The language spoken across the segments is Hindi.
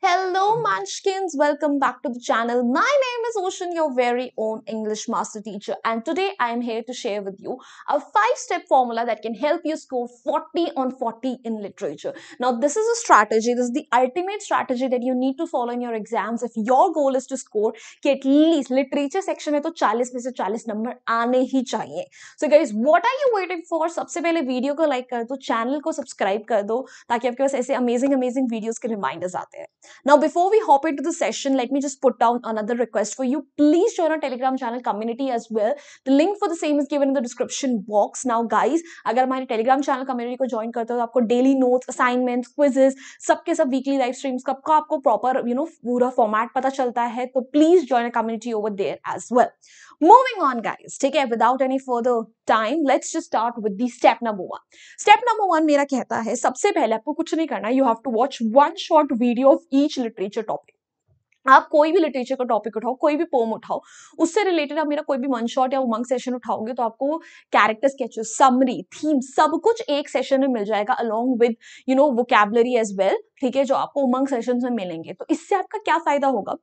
Hello Munchkins, welcome back to the channel. My name is Ocean, your very own English master teacher and today I am here to share with you a five-step formula that can help you score 40 on 40 in literature. Now this is a strategy, this is the ultimate strategy that you need to follow in your exams if your goal is to score कि at least literature section में तो 40 में से 40 नंबर आने ही चाहिए. So guys, what are you waiting for? सबसे पहले वीडियो को लाइक कर दो, चैनल को सब्सक्राइब कर दो ताकि आपके पास ऐसे अमेजिंग अमेजिंग वीडियोस के रिमाइंडर्स आते हैं. Now, before we hop into the session, let me just put down another request for you. Please join our Telegram channel community as well. The link for the same is given in the description box. Now, guys, अगर हमारे टेलीग्राम चैनल कम्युनिटी को ज्वाइन करते हो तो आपको डेली नोट्स असाइनमेंट क्विजेस सबके सब वीकली लाइव स्ट्रीम्स का आपको आपको प्रॉपर यू नो पूरा फॉर्मेट पता चलता है तो please join community over there as well moving on guys ठीक है without any further time let's just start with the step number one step number one मेरा कहता है सबसे पहले आपको कुछ नहीं करना you have to watch one short video of each literature topic आप कोई भी लिटरेचर का टॉपिक उठाओ कोई भी पोम उठाओ उससे रिलेटेड आप मेरा कोई भी मन शॉट या उमंग सेशन उठाओगे तो आपको कैरेक्टर स्केचेस समरी थीम सब कुछ एक सेशन में मिल जाएगा along with you know vocabulary as well ठीक है जो आपको उमंग सेशन में मिलेंगे तो इससे आपका क्या फायदा होगा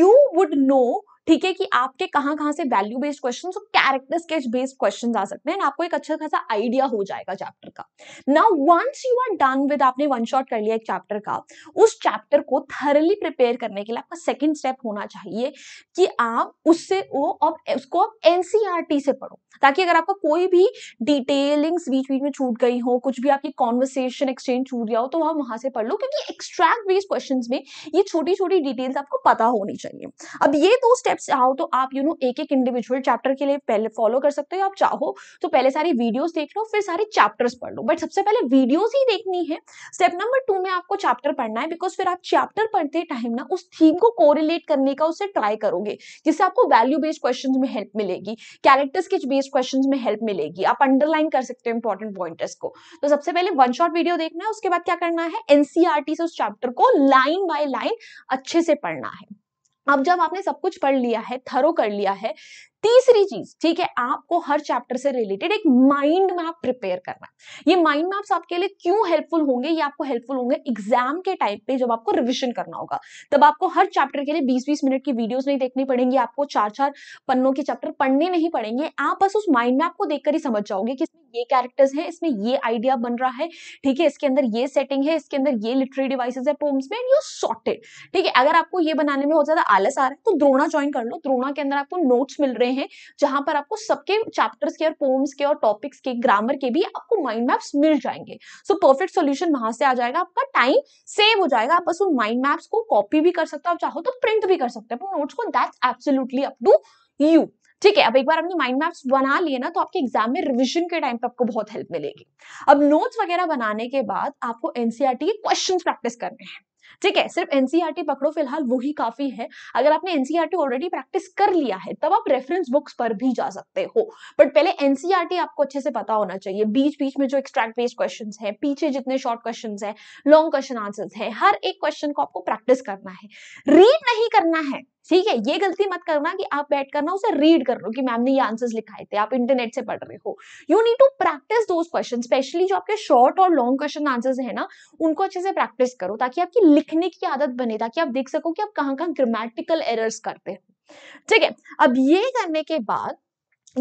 यू वुड नो ठीक है कि आपके कहां कहां से value based question character sketch based question आ सकते हैं आपको एक अच्छा खासा आइडिया हो जाएगा चैप्टर का now once you are done with आपने वन शॉट कर लिया एक चैप्टर का उस चैप्टर को थरली प्रिपेयर करने के लिए आपका सेकेंड स्टेप होना चाहिए कि आप उससे वो अब उसको एनसीआरटी से पढ़ो ताकि अगर आपका कोई भी डिटेलिंग्स बीच बीच में छूट गई हो कुछ भी आपकी कॉन्वर्सेशन एक्सचेंज छूट गया हो तो आप वहां से पढ़ लो क्योंकि एक्सट्रैक्ट बेस्ड क्वेश्चन में ये छोटी छोटी डिटेल्स आपको पता होनी चाहिए अब ये दो स्टेप दैट्स हाउ तो आप यू नो एक एक इंडिविजुअल चैप्टर के लिए पहले फॉलो कर सकते हो आप चाहो तो पहले सारी वीडियोस देख लो फिर सारे चैप्टर्स पढ़ लो बट सबसे पहले वीडियोस ही देखनी है स्टेप नंबर टू में आपको चैप्टर पढ़ना है बिकॉज फिर आप चैप्टर पढ़ते टाइम ना उस थीम को कोरिलेट करने का उसे ट्राई करोगे जिससे आपको वैल्यू बेस्ड क्वेश्चन में हेल्प मिलेगी कैरेक्टर्स के बेस्ड क्वेश्चन में हेल्प मिलेगी आप अंडरलाइन कर सकते हो इंपॉर्टेंट पॉइंटर्स को तो सबसे पहले वन शॉर्ट वीडियो देखना है उसके बाद क्या करना है एनसीआरटी e से उस चैप्टर को लाइन बाय लाइन अच्छे से पढ़ना है अब जब आपने सब कुछ पढ़ लिया है थरो कर लिया है तीसरी चीज ठीक है आपको हर चैप्टर से रिलेटेड एक माइंड मैप प्रिपेयर करना है ये माइंड मैप्स आपके लिए क्यों हेल्पफुल होंगे ये आपको हेल्पफुल होंगे एग्जाम के टाइम पे जब आपको रिविजन करना होगा तब आपको हर चैप्टर के लिए बीस बीस मिनट की वीडियोस नहीं देखनी पड़ेंगी आपको चार चार पन्नों के चैप्टर पढ़ने नहीं पड़ेंगे आप बस उस माइंड मैप को देखकर ही समझ जाओगे कि इसमें ये कैरेक्टर्स है इसमें ये आइडिया बन रहा है ठीक है इसके अंदर ये सेटिंग है इसके अंदर ये लिटरेरी डिवाइसेज है पोम्स में एंड यू सॉर्टेड ठीक है अगर आपको ये बनाने में बहुत ज्यादा आलस आ रहा है तो द्रोणा ज्वाइन कर लो द्रोणा के अंदर आपको नोट्स मिल रहे रहे हैं जहां पर आपको सबके चैप्टर्स के और पोम्स के और टॉपिक्स के ग्रामर के भी आपको माइंड मैप्स मिल जाएंगे सो परफेक्ट सोल्यूशन वहां से आ जाएगा आपका टाइम सेव हो जाएगा आप बस उन माइंड मैप्स को कॉपी भी कर सकते हो आप चाहो तो प्रिंट भी कर सकते हो नोट्स को that's absolutely up to you ठीक है अब एक बार आपने माइंड मैप्स बना लिए ना तो आपके एग्जाम में रिवीजन के टाइम पे आपको बहुत हेल्प मिलेगी अब नोट्स वगैरह बनाने के बाद आपको एनसीआरटी e के क्वेश्चंस प्रैक्टिस करने हैं ठीक है सिर्फ एनसीईआरटी e पकड़ो फिलहाल वो ही काफी है अगर आपने एनसीईआरटी ऑलरेडी प्रैक्टिस कर लिया है तब आप रेफरेंस बुक्स पर भी जा सकते हो बट पहले एनसीईआरटी e आपको अच्छे से पता होना चाहिए बीच बीच में जो एक्सट्रैक्ट बेस्ड क्वेश्चन है पीछे जितने शॉर्ट क्वेश्चन है लॉन्ग क्वेश्चन आंसर है हर एक क्वेश्चन को आपको प्रैक्टिस करना है रीड नहीं करना है ठीक है ये गलती मत करना कि आप बैठ करना उसे रीड कर लो कि मैम ने ये आंसर्स लिखाए थे आप इंटरनेट से पढ़ रहे हो यू नीड टू प्रैक्टिस दो क्वेश्चन स्पेशली जो आपके शॉर्ट और लॉन्ग क्वेश्चन आंसर्स है ना उनको अच्छे से प्रैक्टिस करो ताकि आपकी लिखने की आदत बने ताकि आप देख सको कि आप कहाँ कहाँ ग्रामेटिकल एरर्स करते हो ठीक है अब ये करने के बाद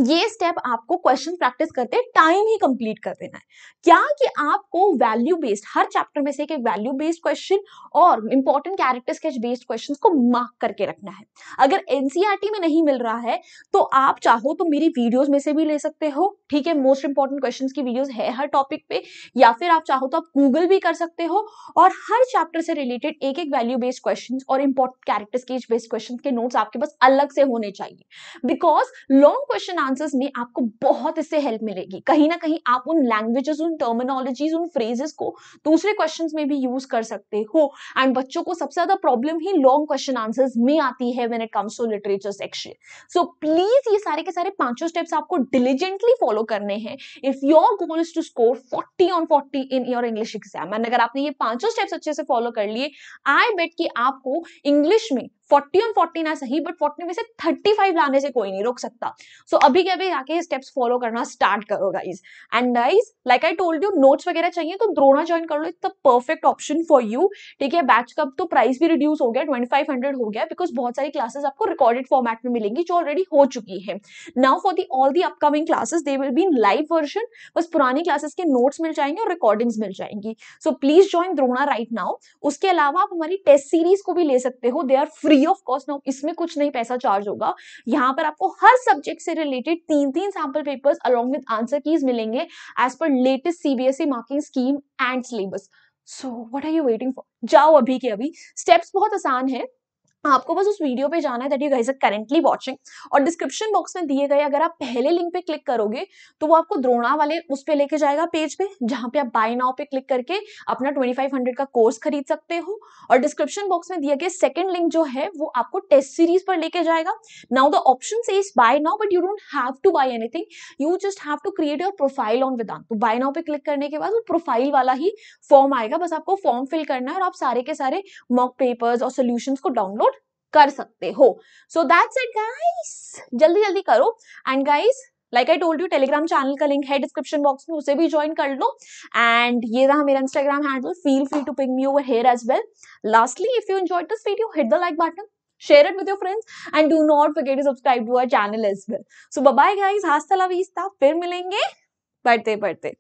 ये स्टेप आपको क्वेश्चन प्रैक्टिस करते टाइम ही कंप्लीट कर देना है क्या कि आपको वैल्यू बेस्ड हर चैप्टर में से एक वैल्यू बेस्ड क्वेश्चन और important character sketch based question को मार्क करके रखना है अगर एनसीईआरटी e में नहीं मिल रहा है तो आप चाहो तो मेरी वीडियोज में से भी ले सकते हो ठीक है मोस्ट इंपॉर्टेंट क्वेश्चन की वीडियोज है हर टॉपिक पे या फिर आप चाहो तो आप गूगल भी कर सकते हो और हर चैप्टर से रिलेटेड एक एक वैल्यू बेस्ड क्वेश्चन और important character sketch based question के नोट्स आपके पास अलग से होने चाहिए बिकॉज लॉन्ग क्वेश्चन आंसर्स में आपको बहुत इससे हेल्प मिलेगी कहीं ना कहीं आप उन लैंग्वेजेस उन टर्मिनोलॉजीज उन फ्रेजेस को दूसरे क्वेश्चंस में भी यूज कर सकते हो एंड बच्चों को सबसे ज्यादा प्रॉब्लम ही लॉन्ग क्वेश्चन आंसर्स में आती है when it comes to literature section so please ये सारे के सारे पांचों स्टेप्स आपको डिलीजेंटली फॉलो करने हैं if your goal is to score forty on forty in your English exam and अगर आपने ये पांचों स्टेप्स अच्छे से फॉलो कर लिए आई बेट कि आपको इंग्लिश में फोर्टी ऑन फोर्टी ना सही बट फोर्टी में से थर्टी फाइव लाने से कोई नहीं रोक सकता सो so, अभी के अभी आके स्टेप्स फॉलो करना स्टार्ट करो guys and guys like I told you notes वगैरह चाहिए तो द्रोणा ज्वाइन कर लो it's the perfect option for you ठीक है बैच कब तो प्राइस भी रिड्यूस हो गया ट्वेंटी फाइव हंड्रेड हो गया बिकॉज बहुत सारी क्लासेस आपको रिकॉर्डेड फॉर्मेट में मिलेंगी जो ऑलरेडी हो चुकी है now for the all the upcoming classes they will be in live version बस पुरानी क्लासेस के नोट्स मिल जाएंगे और रिकॉर्डिंग्स मिल जाएंगी so please join Drona right now उसके अलावा आप हमारी टेस्ट सीरीज को भी ले सकते हो they are free free of cost ना इसमें कुछ नहीं पैसा चार्ज होगा यहाँ पर आपको हर सब्जेक्ट से रिलेटेड तीन तीन sample papers along with answer keys मिलेंगे as per latest CBSE marking scheme and syllabus so what are you waiting for जाओ अभी के अभी स्टेप्स बहुत आसान है आपको बस उस वीडियो पे जाना है that you guys are currently watching और डिस्क्रिप्शन बॉक्स में दिए गए अगर आप पहले लिंक पे क्लिक करोगे तो वो आपको द्रोणा वाले उस पर लेके जाएगा पेज पे जहाँ पे आप बाय नाउ पे क्लिक करके अपना 2500 का कोर्स खरीद सकते हो और डिस्क्रिप्शन बॉक्स में दिया गया सेकंड लिंक जो है वो आपको टेस्ट सीरीज पर लेके जाएगा now the option is buy now but you don't have to buy anything you just have to create your profile on विदान तो बाय नाउ पे क्लिक करने के बाद वो प्रोफाइल वाला ही फॉर्म आएगा बस आपको फॉर्म फिल करना है और आप सारे के सारे मॉक पेपर्स और सोल्यूशन को डाउनलोड कर सकते हो सो दैट्स इट गाइस जल्दी जल्दी करो and guys like I told you Telegram channel का लिंक है डिस्क्रिप्शन बॉक्स में उसे भी ज्वाइन कर लो एंड ये रहा मेरा Instagram handle feel free to ping me over here as well lastly if you enjoy this video hit the like button share it with your friends and do not forget to subscribe to our channel as well so bye bye guys hasta la vista fir milenge padte padte